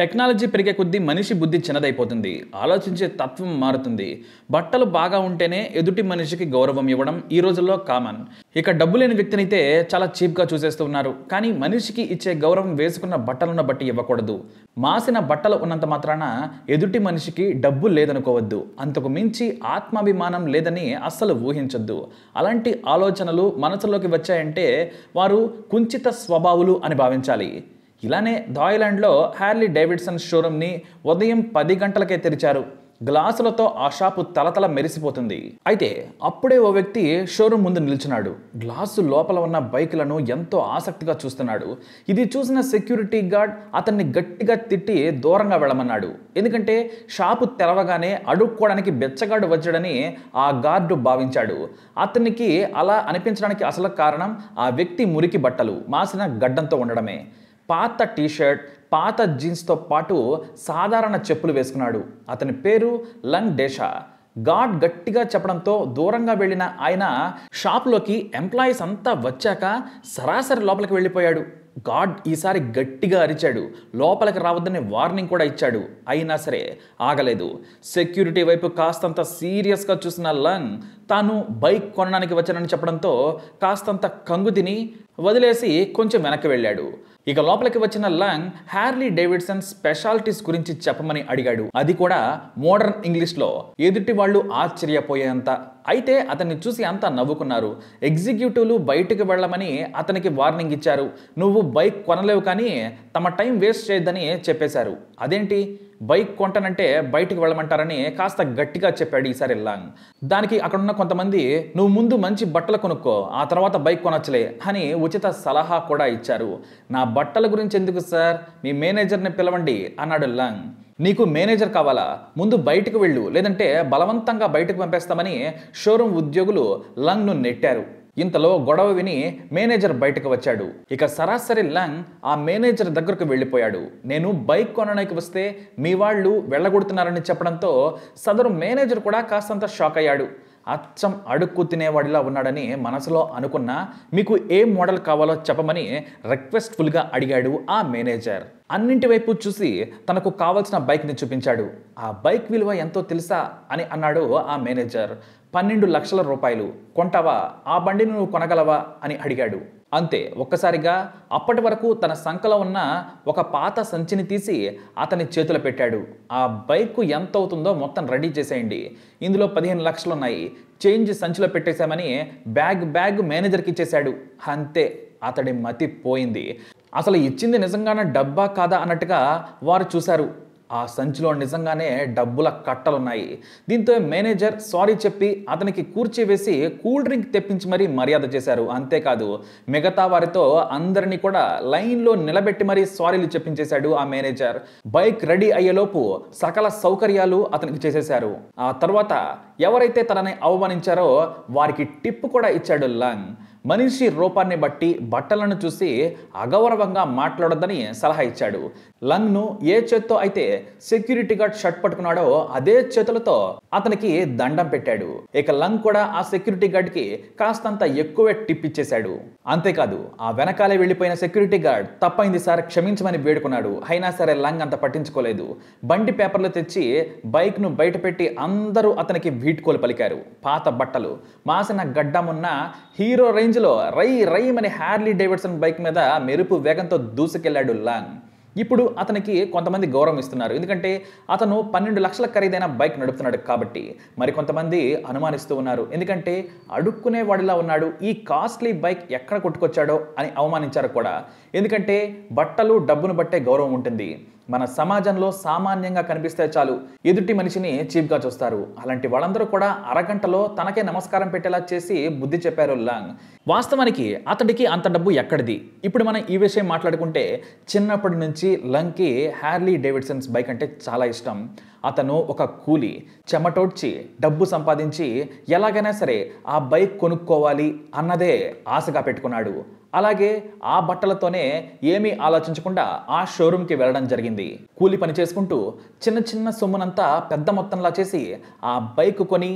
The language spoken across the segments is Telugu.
టెక్నాలజీ పెరిగే కొద్దీ మనిషి బుద్ధి చిన్నదైపోతుంది ఆలోచించే తత్వం మారుతుంది బట్టలు బాగా ఉంటేనే ఎదుటి మనిషికి గౌరవం ఇవ్వడం ఈ రోజుల్లో కామన్ ఇక డబ్బు లేని వ్యక్తినైతే చాలా చీప్గా చూసేస్తూ ఉన్నారు కానీ మనిషికి ఇచ్చే గౌరవం వేసుకున్న బట్టలను బట్టి ఇవ్వకూడదు మాసిన బట్టలు ఉన్నంత మాత్రాన ఎదుటి మనిషికి డబ్బు లేదనుకోవద్దు అంతకు మించి ఆత్మాభిమానం లేదని అస్సలు ఊహించొద్దు అలాంటి ఆలోచనలు మనసులోకి వచ్చాయంటే వారు కుంచిత స్వభావులు అని భావించాలి ఇలానే థాయిలాండ్లో హ్యార్లీ డేవిడ్సన్ షోరూమ్ని ఉదయం పది గంటలకే తెరిచారు గ్లాసులతో ఆ షాపు తలతల మెరిసిపోతుంది అయితే అప్పుడే ఓ వ్యక్తి షోరూమ్ ముందు నిల్చున్నాడు గ్లాసు లోపల ఉన్న బైకులను ఎంతో ఆసక్తిగా చూస్తున్నాడు ఇది చూసిన సెక్యూరిటీ గార్డ్ అతన్ని గట్టిగా తిట్టి దూరంగా వెళ్ళమన్నాడు ఎందుకంటే షాపు తెరవగానే అడుక్కోవడానికి బెచ్చగాడు వచ్చాడని ఆ గార్డు భావించాడు అతనికి అలా అనిపించడానికి అసలు కారణం ఆ వ్యక్తి మురికి బట్టలు మాసిన గడ్డంతో ఉండడమే పాత టీషర్ట్ పాత జీన్స్తో పాటు సాధారణ చెప్పులు వేసుకున్నాడు అతని పేరు లంగ్ డేషా గాడ్ గట్టిగా చెప్పడంతో దూరంగా వెళ్ళిన ఆయన షాప్లోకి ఎంప్లాయీస్ అంతా వచ్చాక సరాసరి లోపలికి వెళ్ళిపోయాడు గాడ్ ఈసారి గట్టిగా అరిచాడు లోపలికి రావద్దని వార్నింగ్ కూడా ఇచ్చాడు అయినా సరే ఆగలేదు సెక్యూరిటీ వైపు కాస్తంత సీరియస్గా చూసిన లంగ్ తాను బైక్ కొనడానికి వచ్చానని చెప్పడంతో కాస్తంత కంగు తిని వదిలేసి కొంచెం వెనక్కి వెళ్ళాడు ఇక లోపలికి వచ్చిన లాంగ్ హ్యార్లీ డేవిడ్సన్ స్పెషాలిటీస్ గురించి చెప్పమని అడిగాడు అది కూడా మోడర్న్ ఇంగ్లీష్లో ఎదుటి వాళ్ళు ఆశ్చర్యపోయేంత అయితే అతన్ని చూసి అంతా నవ్వుకున్నారు ఎగ్జిక్యూటివ్లు బయటకు వెళ్ళమని అతనికి వార్నింగ్ ఇచ్చారు నువ్వు బైక్ కొనలేవు కానీ తమ టైం వేస్ట్ చేయొద్దని చెప్పేశారు అదేంటి బైక్ కొంటానంటే బయటికి వెళ్ళమంటారని కాస్త గట్టిగా చెప్పాడు ఈసారి లాంగ్ దానికి అక్కడున్న కొంతమంది నువ్వు ముందు మంచి బట్టలు కొనుక్కో ఆ తర్వాత బైక్ కొనొచ్చలే అని ఉచిత సలహా కూడా ఇచ్చారు నా బట్టల గురించి ఎందుకు సార్ మీ మేనేజర్ని పిలవండి అన్నాడు ఇల్లాంగ్ నీకు మేనేజర్ కావాలా ముందు బయటకు వెళ్ళు లేదంటే బలవంతంగా బయటకు పంపేస్తామని షోరూమ్ ఉద్యోగులు లంగ్ను నెట్టారు ఇంతలో గొడవ విని మేనేజర్ బయటకు వచ్చాడు ఇక సరాసరి లాంగ్ ఆ మేనేజర్ దగ్గరకు వెళ్ళిపోయాడు నేను బైక్ కొనడానికి వస్తే మీ వాళ్ళు వెళ్ళగొడుతున్నారని చెప్పడంతో సదరు మేనేజర్ కూడా కాస్తంత షాక్ అయ్యాడు అచ్చం అడుక్కు తినేవాడిలా ఉన్నాడని మనసులో అనుకున్న మీకు ఏ మోడల్ కావాలో చెప్పమని రిక్వెస్ట్ఫుల్గా అడిగాడు ఆ మేనేజర్ అన్నింటి వైపు చూసి తనకు కావలసిన బైక్ని చూపించాడు ఆ బైక్ విలువ ఎంతో తెలుసా అని అన్నాడు ఆ మేనేజర్ పన్నెండు లక్షల రూపాయలు కొంటావా ఆ బండిని నువ్వు కొనగలవా అని అడిగాడు అంతే ఒక్కసారిగా అప్పటి వరకు తన సంకలో ఉన్న ఒక పాత సంచిని తీసి అతని చేతులు పెట్టాడు ఆ బైక్ ఎంత అవుతుందో మొత్తం రెడీ చేసేయండి ఇందులో పదిహేను లక్షలు ఉన్నాయి చేంజ్ సంచిలో పెట్టేశామని బ్యాగ్ బ్యాగ్ మేనేజర్కి ఇచ్చేశాడు అంతే అతడి మతి పోయింది అసలు ఇచ్చింది నిజంగానే డబ్బా కాదా అన్నట్టుగా వారు చూశారు ఆ సంచిలో నిజంగానే డబ్బుల కట్టలున్నాయి దీంతో మేనేజర్ సారీ చెప్పి అతనికి కూర్చివేసి కూల్ డ్రింక్ తెప్పించి మరీ మర్యాద చేశారు అంతేకాదు మిగతా వారితో అందరినీ కూడా లైన్లో నిలబెట్టి మరీ సారీలు చెప్పించేశాడు ఆ మేనేజర్ బైక్ రెడీ అయ్యేలోపు సకల సౌకర్యాలు అతనికి చేసేశారు ఆ తర్వాత ఎవరైతే తనని అవమానించారో వారికి టిప్పు కూడా ఇచ్చాడు లంగ్ మనిషి రూపాన్ని బట్టి బట్టలను చూసి అగౌరవంగా మాట్లాడొద్దని సలహా ఇచ్చాడు లంగ్ను ఏ చేత్తో అయితే సెక్యూరిటీ గార్డ్ షర్ట్ పట్టుకున్నాడో అదే చేతులతో అతనికి దండం పెట్టాడు ఇక లంగ్ కూడా ఆ సెక్యూరిటీ గార్డ్కి కాస్తంత ఎక్కువే టిప్ ఇచ్చేశాడు అంతేకాదు ఆ వెనకాలే వెళ్ళిపోయిన సెక్యూరిటీ గార్డ్ తప్పైంది సార్ క్షమించమని వేడుకున్నాడు అయినా సరే లంగ్ అంత పట్టించుకోలేదు బండి పేపర్లు తెచ్చి బైక్ను బయట పెట్టి అందరూ అతనికి వీట్కోలు పలికారు పాత బట్టలు మాసిన గడ్డమున్న హీరో రేంజ్ రేంజ్లో రై అనే హార్లీ డేవిడ్సన్ బైక్ మీద మెరుపు వేగంతో దూసుకెళ్లాడు లాంగ్ ఇప్పుడు అతనికి కొంతమంది గౌరవం ఇస్తున్నారు ఎందుకంటే అతను పన్నెండు లక్షల ఖరీదైన బైక్ నడుపుతున్నాడు కాబట్టి మరి కొంతమంది అనుమానిస్తూ ఉన్నారు ఎందుకంటే అడుక్కునే వాడిలా ఉన్నాడు ఈ కాస్ట్లీ బైక్ ఎక్కడ కొట్టుకొచ్చాడో అని అవమానించారు కూడా ఎందుకంటే బట్టలు డబ్బును బట్టే గౌరవం ఉంటుంది మన సమాజంలో సామాన్యంగా కనిపిస్తే చాలు ఎదుటి మనిషిని చీప్గా చూస్తారు అలాంటి వాళ్ళందరూ కూడా అరగంటలో తనకే నమస్కారం పెట్టేలా చేసి బుద్ధి చెప్పారు లాంగ్ వాస్తవానికి అతడికి అంత డబ్బు ఎక్కడిది ఇప్పుడు మనం ఈ విషయం మాట్లాడుకుంటే చిన్నప్పటి నుంచి లంగ్కి హ్యార్లీ డేవిడ్సన్స్ బైక్ అంటే చాలా ఇష్టం అతను ఒక కూలి చెమటోడ్చి డబ్బు సంపాదించి ఎలాగైనా సరే ఆ బైక్ కొనుక్కోవాలి అన్నదే ఆశగా పెట్టుకున్నాడు అలాగే ఆ బట్టలతోనే ఏమీ ఆలోచించకుండా ఆ షోరూమ్కి వెళ్ళడం జరిగింది కూలి పని చేసుకుంటూ చిన్న చిన్న సొమ్మునంతా పెద్ద మొత్తంలా చేసి ఆ బైక్ కొని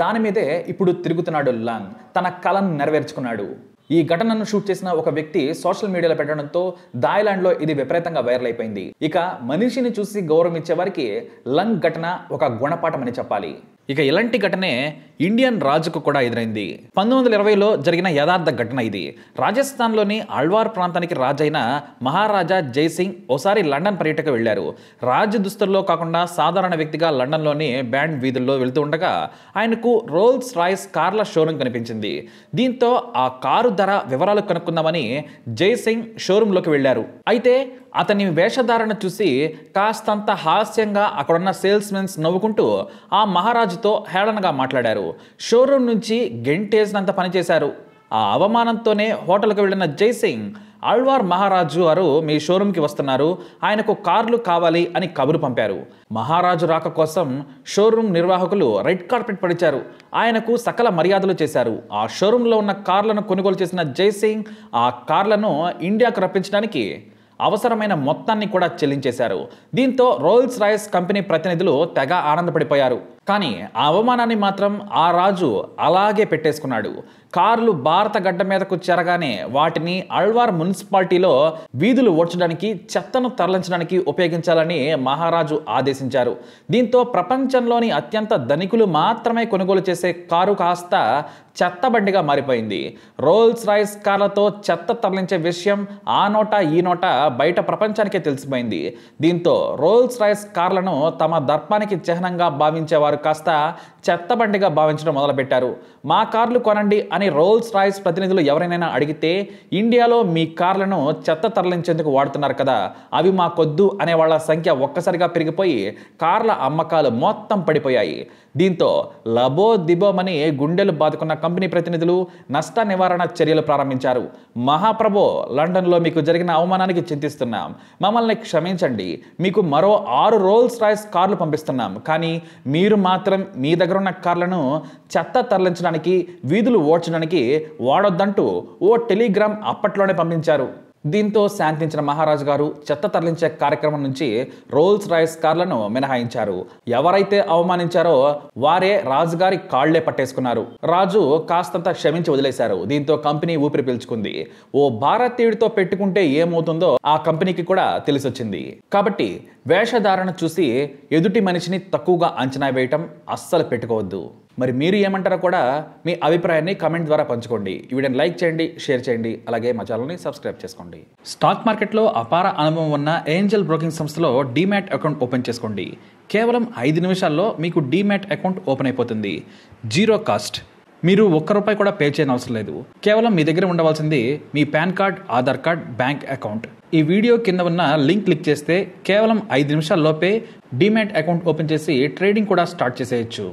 దాని మీదే ఇప్పుడు తిరుగుతున్నాడు లాంగ్ తన కళను నెరవేర్చుకున్నాడు ఈ ఘటనను షూట్ చేసిన ఒక వ్యక్తి సోషల్ మీడియాలో పెట్టడంతో దాయ్లాండ్లో ఇది విపరీతంగా వైరల్ అయిపోయింది ఇక మనిషిని చూసి గౌరవం ఇచ్చేవారికి లంగ్ ఘటన ఒక గుణపాఠం అని చెప్పాలి ఇక ఇలాంటి ఘటనే ఇండియన్ రాజుకు కూడా ఎదురైంది పంతొమ్మిది వందల ఇరవైలో జరిగిన యథార్థ ఘటన ఇది రాజస్థాన్లోని అల్వార్ ప్రాంతానికి రాజైన మహారాజా జైసింగ్ ఓసారి లండన్ పర్యటక వెళ్లారు రాజు దుస్తుల్లో కాకుండా సాధారణ వ్యక్తిగా లండన్లోని బ్యాండ్ వీధుల్లో వెళ్తూ ఉండగా ఆయనకు రోల్స్ రాయ్స్ కార్ల షోరూమ్ కనిపించింది దీంతో ఆ కారు ధర వివరాలు కనుక్కుందామని జైసింగ్ షోరూంలోకి వెళ్లారు అయితే అతని వేషధారణ చూసి కాస్తంత హాస్యంగా అక్కడున్న సేల్స్ నవ్వుకుంటూ ఆ మహారాజు నాగరాజుతో హేళనగా మాట్లాడారు షోరూం నుంచి గెంటేసినంత పనిచేశారు ఆ అవమానంతోనే హోటల్కు వెళ్ళిన జైసింగ్ అల్వార్ మహారాజు వారు మీ షోరూంకి వస్తున్నారు ఆయనకు కార్లు కావాలి అని కబురు పంపారు మహారాజు రాక కోసం షోరూం నిర్వాహకులు రెడ్ కార్పెట్ పడిచారు ఆయనకు సకల మర్యాదలు చేశారు ఆ షోరూంలో ఉన్న కార్లను కొనుగోలు చేసిన జైసింగ్ ఆ కార్లను ఇండియాకు రప్పించడానికి అవసరమైన మొత్తాన్ని కూడా చెల్లించేశారు దీంతో రోల్స్ రాయల్స్ కంపెనీ ప్రతినిధులు తెగ ఆనందపడిపోయారు కానీ ఆ అవమానాన్ని మాత్రం ఆ రాజు అలాగే పెట్టేసుకున్నాడు కార్లు భారత గడ్డ మీదకు చేరగానే వాటిని అల్వార్ మున్సిపాలిటీలో వీధులు ఓడ్చడానికి చెత్తను తరలించడానికి ఉపయోగించాలని మహారాజు ఆదేశించారు దీంతో ప్రపంచంలోని అత్యంత ధనికులు మాత్రమే కొనుగోలు చేసే కారు కాస్త చెత్తబండిగా మారిపోయింది రోల్స్ రైస్ కార్లతో చెత్త తరలించే విషయం ఆ నోట ఈ నోట బయట ప్రపంచానికే తెలిసిపోయింది దీంతో రోల్స్ రైస్ కార్లను తమ దర్పానికి చిహ్నంగా భావించేవారు వారు కాస్త చెత్తబండిగా భావించడం మొదలుపెట్టారు మా కార్లు కొనండి అని రోల్స్ రాయల్స్ ప్రతినిధులు ఎవరైనా అడిగితే ఇండియాలో మీ కార్లను చెత్త తరలించేందుకు వాడుతున్నారు కదా అవి మా కొద్దు అనే వాళ్ళ సంఖ్య ఒక్కసారిగా పెరిగిపోయి కార్ల అమ్మకాలు మొత్తం పడిపోయాయి దీంతో లబో దిబోమని గుండెలు బాదుకున్న కంపెనీ ప్రతినిధులు నష్ట నివారణ చర్యలు ప్రారంభించారు మహాప్రభో లండన్లో మీకు జరిగిన అవమానానికి చింతిస్తున్నాం మమ్మల్ని క్షమించండి మీకు మరో ఆరు రోల్స్ రాయల్స్ కార్లు పంపిస్తున్నాం కానీ మీరు మాత్రం మీ దగ్గర ఉన్న కార్లను చెత్త తరలించడానికి వీధులు ఓడ్చడానికి వాడొద్దంటూ ఓ టెలిగ్రామ్ అప్పట్లోనే పంపించారు దీంతో శాంతించిన మహారాజు గారు చెత్త తరలించే కార్యక్రమం నుంచి రోల్స్ రాయ్స్ కార్లను మినహాయించారు ఎవరైతే అవమానించారో వారే రాజుగారి కాళ్లే పట్టేసుకున్నారు రాజు కాస్తంత క్షమించి వదిలేశారు దీంతో కంపెనీ ఊపిరి పీల్చుకుంది ఓ భారతీయుడితో పెట్టుకుంటే ఏమవుతుందో ఆ కంపెనీకి కూడా తెలిసొచ్చింది కాబట్టి వేషధారణ చూసి ఎదుటి మనిషిని తక్కువగా అంచనా వేయటం అస్సలు పెట్టుకోవద్దు మరి మీరు ఏమంటారో కూడా మీ అభిప్రాయాన్ని కమెంట్ ద్వారా పంచుకోండి వీడియోని లైక్ చేయండి షేర్ చేయండి అలాగే మా ఛానల్ని సబ్స్క్రైబ్ చేసుకోండి స్టాక్ మార్కెట్లో అపార అనుభవం ఉన్న ఏంజల్ బ్రోకింగ్ సంస్థలో డీమ్యాట్ అకౌంట్ ఓపెన్ చేసుకోండి కేవలం ఐదు నిమిషాల్లో మీకు డీమ్యాట్ అకౌంట్ ఓపెన్ అయిపోతుంది జీరో కాస్ట్ మీరు ఒక్క రూపాయి కూడా పే చేయని అవసరం లేదు కేవలం మీ దగ్గర ఉండవలసింది మీ PAN card Aadhaar card bank account ఈ వీడియో కింద ఉన్న లింక్ క్లిక్ చేస్తే కేవలం ఐదు నిమిషాల్లోపే డీమ్యాట్ అకౌంట్ ఓపెన్ చేసి ట్రేడింగ్ కూడా స్టార్ట్ చేసేయచ్చు